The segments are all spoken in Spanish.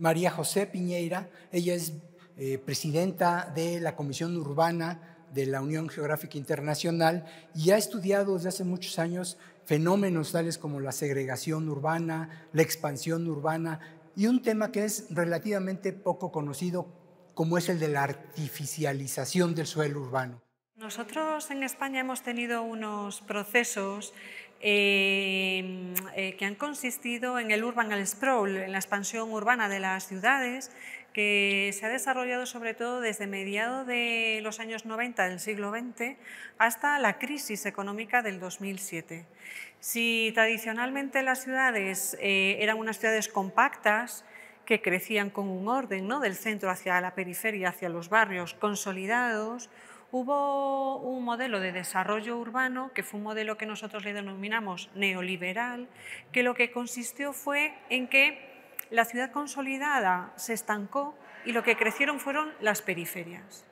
María José Piñeira, ella es eh, presidenta de la Comisión Urbana de la Unión Geográfica Internacional y ha estudiado desde hace muchos años fenómenos tales como la segregación urbana, la expansión urbana y un tema que es relativamente poco conocido como es el de la artificialización del suelo urbano. Nosotros en España hemos tenido unos procesos Em, eh, que han consistido en el urban sprawl, en la expansión urbana de las ciudades, que se ha desarrollado sobre todo desde mediados de los años 90 del siglo XX hasta la crisis económica del 2007. Si tradicionalmente las ciudades eh, eran unas ciudades compactas, que crecían con un orden ¿no? del centro hacia la periferia, hacia los barrios consolidados, Hubo un modelo de desarrollo urbano, que fue un modelo que nosotros le denominamos neoliberal, que lo que consistió fue en que la ciudad consolidada se estancó y lo que crecieron fueron las periferias.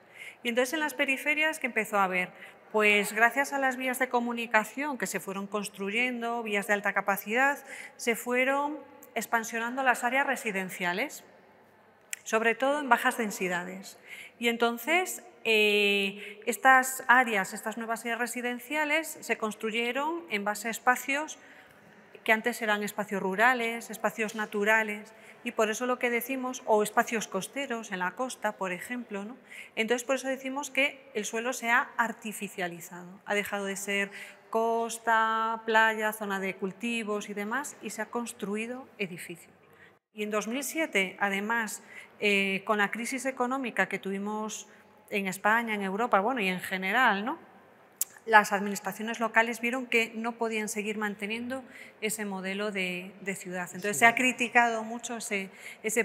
Y entonces en las periferias que empezó a haber pues gracias a las vías de comunicación que se fueron construyendo, vías de alta capacidad, se fueron expansionando las áreas residenciales, sobre todo en bajas densidades. Y entonces eh, estas áreas, estas nuevas áreas residenciales se construyeron en base a espacios que antes eran espacios rurales, espacios naturales, y por eso lo que decimos, o espacios costeros, en la costa, por ejemplo. ¿no? Entonces, por eso decimos que el suelo se ha artificializado, ha dejado de ser costa, playa, zona de cultivos y demás, y se ha construido edificios. Y en 2007, además, eh, con la crisis económica que tuvimos en España, en Europa, bueno, y en general, ¿no? las administraciones locales vieron que no podían seguir manteniendo ese modelo de, ciudad. Entonces se ha criticado mucho ese,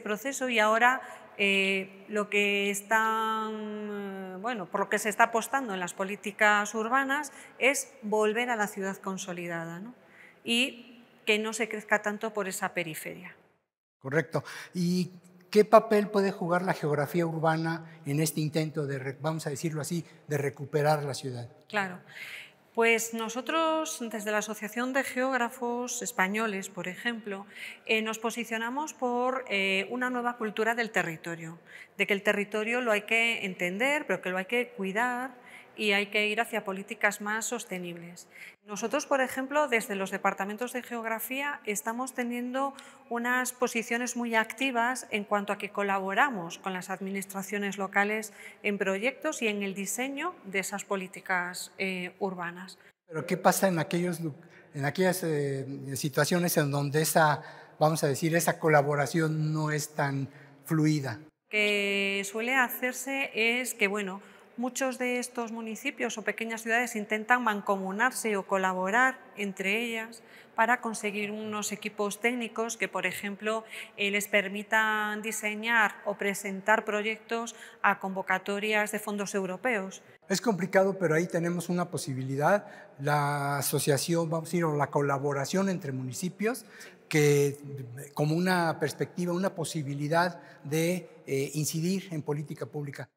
proceso y ahora eh, lo que están, eh, bueno, por lo que se está apostando en las políticas urbanas es volver a la ciudad consolidada y que no se crezca tanto por esa periferia. Correcto. Y ¿Qué papel puede jugar la geografía urbana en este intento de, vamos a decirlo así, de recuperar la ciudad? Claro. Pues nosotros, desde la Asociación de Geógrafos Españoles, por ejemplo, eh, nos posicionamos por eh, una nueva cultura del territorio, de que el territorio lo hay que entender, pero que lo hay que cuidar y hay que ir hacia políticas más sostenibles. Nosotros, por ejemplo, desde los departamentos de geografía estamos teniendo unas posiciones muy activas en cuanto a que colaboramos con las administraciones locales en proyectos y en el diseño de esas políticas eh, urbanas. Pero ¿qué pasa en, aquellos, en aquellas eh, situaciones en donde esa, vamos a decir, esa colaboración no es tan fluida? que suele hacerse es que, bueno, muchos de estos municipios o pequeñas ciudades intentan mancomunarse o colaborar entre ellas para conseguir unos equipos técnicos que, por ejemplo, eh, les permitan diseñar o presentar proyectos a convocatorias de fondos europeos. Es complicado, pero ahí tenemos una posibilidad, la asociación, vamos a decir, la colaboración entre municipios, que como una perspectiva, una posibilidad de eh, incidir en política pública.